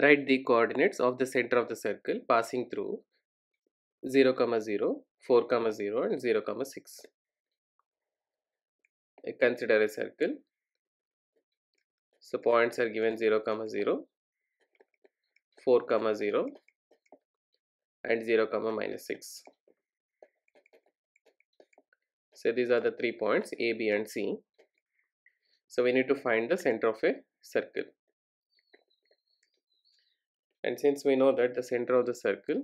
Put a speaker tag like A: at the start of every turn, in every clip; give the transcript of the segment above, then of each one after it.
A: write the coordinates of the center of the circle passing through 0 comma 0 4 comma 0 and 0 comma 6 consider a circle so points are given 0 comma 0 4 comma 0 and 0 comma minus 6 so these are the three points a b and c so we need to find the center of a circle and since we know that the center of the circle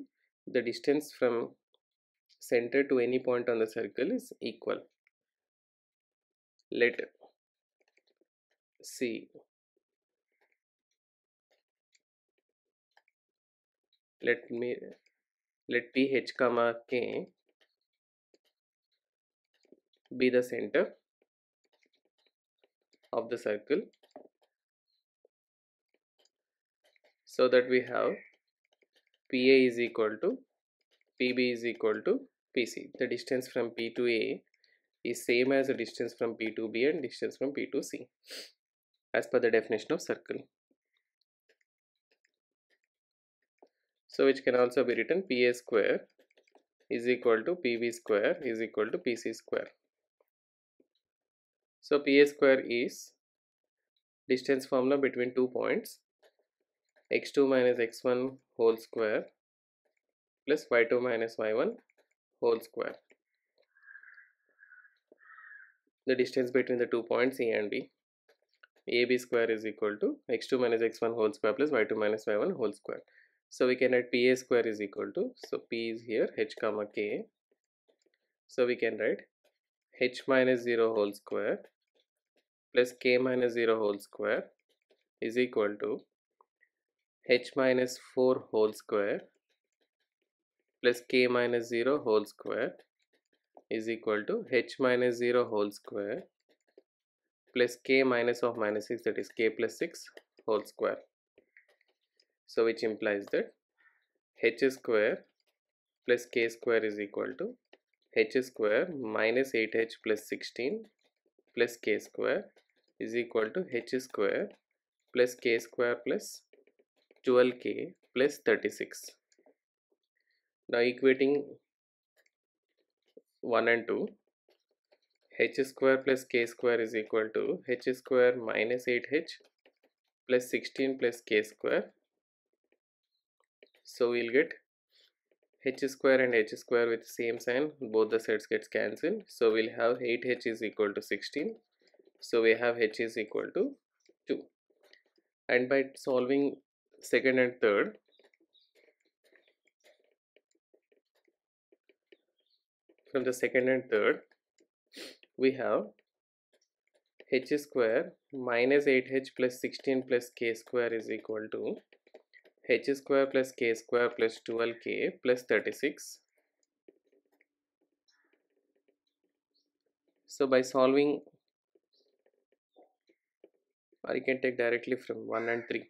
A: the distance from center to any point on the circle is equal let C let me let p h comma k be the center of the circle so that we have PA is equal to PB is equal to PC. The distance from P to A is same as the distance from P to B and distance from P to C as per the definition of circle. So which can also be written PA square is equal to PB square is equal to PC square. So PA square is distance formula between two points x2 minus x1 whole square plus y2 minus y1 whole square. The distance between the two points A and B. AB square is equal to x2 minus x1 whole square plus y2 minus y1 whole square. So we can write PA square is equal to, so P is here h comma k. So we can write h minus 0 whole square plus k minus 0 whole square is equal to h minus 4 whole square plus k minus 0 whole square is equal to h minus 0 whole square plus k minus of minus 6 that is k plus 6 whole square. So which implies that h square plus k square is equal to h square minus 8h plus 16 plus k square is equal to h square plus k square plus 12k plus 36 now equating 1 and 2 h square plus k square is equal to h square minus 8h plus 16 plus k square so we'll get h square and h square with same sign both the sets gets cancelled so we'll have 8h is equal to 16 so we have h is equal to 2 and by solving second and third from the second and third we have h square minus 8h plus 16 plus k square is equal to h square plus k square plus 12k plus 36 so by solving or you can take directly from 1 and 3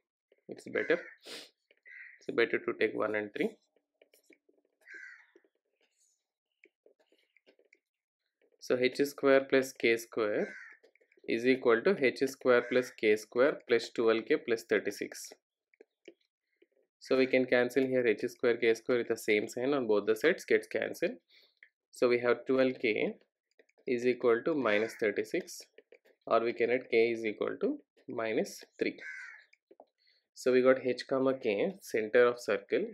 A: it's better It's better to take 1 and 3 so h square plus k square is equal to h square plus k square plus 12k plus 36 so we can cancel here h square k square with the same sign on both the sides gets cancelled so we have 12k is equal to minus 36 or we can add k is equal to minus 3 so we got h comma k, center of circle.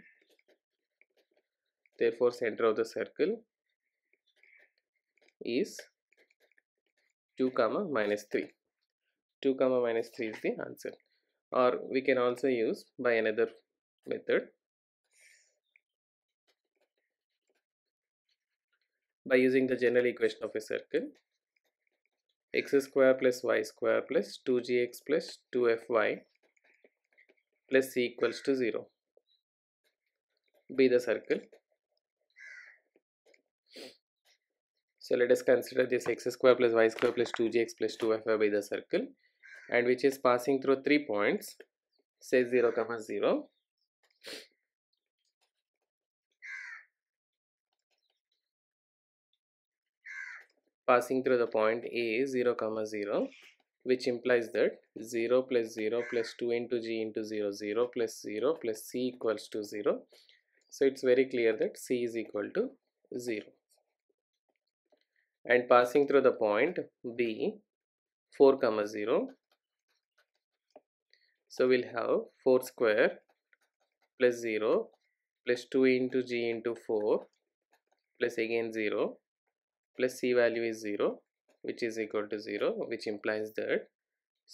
A: Therefore, center of the circle is 2 comma minus 3. 2 comma minus 3 is the answer. Or we can also use by another method. By using the general equation of a circle, x square plus y square plus 2gx plus 2fy plus c equals to 0 be the circle so let us consider this x square plus y square plus 2gx plus 2fy by the circle and which is passing through three points say 0 comma 0 passing through the point a 0 comma 0 which implies that 0 plus 0 plus 2 into g into 0 0 plus 0 plus c equals to 0 so it's very clear that c is equal to 0 and passing through the point b 4 comma 0 so we'll have 4 square plus 0 plus 2 into g into 4 plus again 0 plus c value is 0 which is equal to 0 which implies that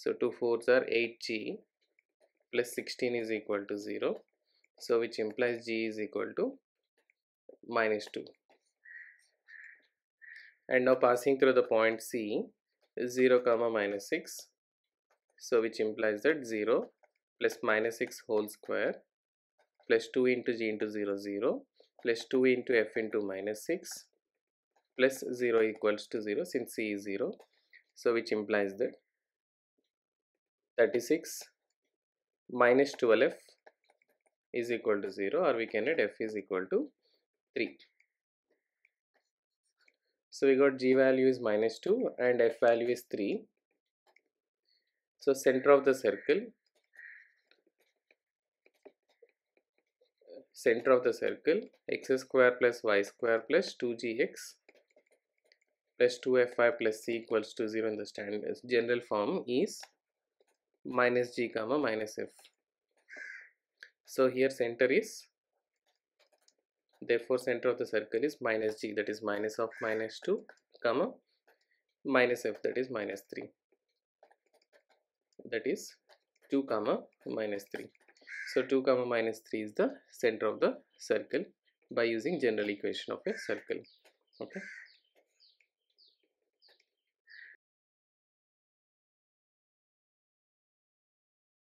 A: so 2 4s are 8g plus 16 is equal to 0 so which implies g is equal to minus 2 and now passing through the point c 0 comma minus 6 so which implies that 0 plus minus 6 whole square plus 2 into g into 0 0 plus 2 into f into minus 6 plus 0 equals to 0 since c is 0 so which implies that 36 minus 12f is equal to 0 or we can write f is equal to 3 so we got g value is minus 2 and f value is 3 so center of the circle center of the circle x square plus y square plus 2gx plus 2f5 plus c equals to 0 in the standard general form is minus g comma minus f. So here center is therefore center of the circle is minus g that is minus of minus 2 comma minus f that is minus 3 that is 2 comma minus 3. So 2 comma minus 3 is the center of the circle by using general equation of a circle. Okay.